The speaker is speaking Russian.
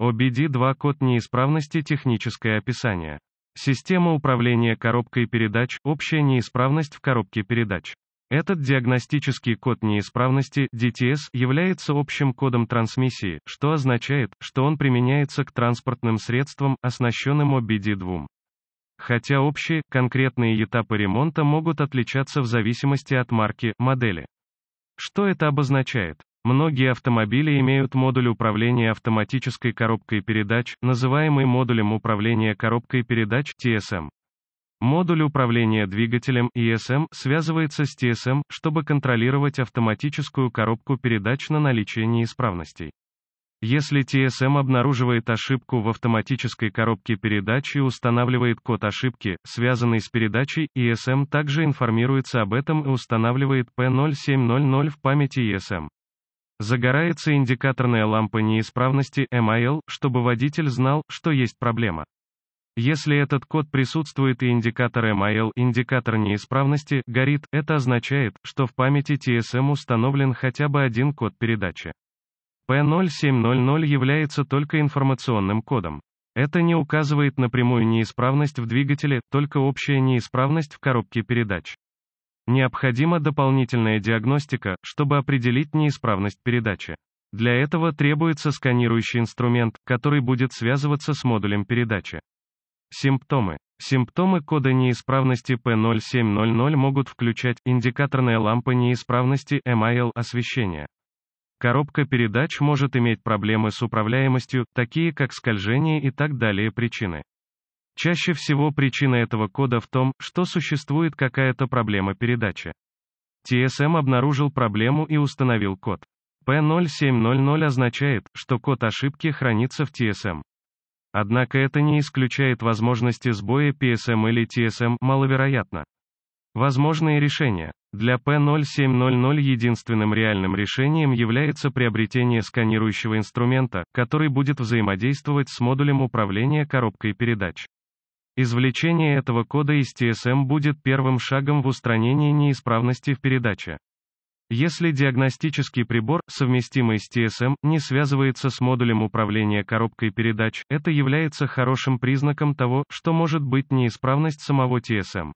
OBD2 код неисправности техническое описание. Система управления коробкой передач, общая неисправность в коробке передач. Этот диагностический код неисправности DTS является общим кодом трансмиссии, что означает, что он применяется к транспортным средствам, оснащенным OBD2. Хотя общие, конкретные этапы ремонта могут отличаться в зависимости от марки, модели. Что это обозначает? Многие автомобили имеют модуль управления автоматической коробкой передач, называемый модулем управления коробкой передач TSM. Модуль управления двигателем ESM связывается с TSM, чтобы контролировать автоматическую коробку передач на наличие неисправностей. Если TSM обнаруживает ошибку в автоматической коробке передач и устанавливает код ошибки, связанный с передачей, ESM также информируется об этом и устанавливает P0700 в памяти ESM. Загорается индикаторная лампа неисправности MIL, чтобы водитель знал, что есть проблема. Если этот код присутствует и индикатор MIL, индикатор неисправности, горит, это означает, что в памяти TSM установлен хотя бы один код передачи. P0700 является только информационным кодом. Это не указывает напрямую неисправность в двигателе, только общая неисправность в коробке передач. Необходима дополнительная диагностика, чтобы определить неисправность передачи. Для этого требуется сканирующий инструмент, который будет связываться с модулем передачи. Симптомы. Симптомы кода неисправности P0700 могут включать индикаторная лампа неисправности MIL освещения. Коробка передач может иметь проблемы с управляемостью, такие как скольжение и так далее причины. Чаще всего причина этого кода в том, что существует какая-то проблема передачи. TSM обнаружил проблему и установил код. P0700 означает, что код ошибки хранится в TSM. Однако это не исключает возможности сбоя PSM или TSM, маловероятно. Возможные решения. Для P0700 единственным реальным решением является приобретение сканирующего инструмента, который будет взаимодействовать с модулем управления коробкой передач. Извлечение этого кода из TSM будет первым шагом в устранении неисправности в передаче. Если диагностический прибор, совместимый с TSM, не связывается с модулем управления коробкой передач, это является хорошим признаком того, что может быть неисправность самого TSM.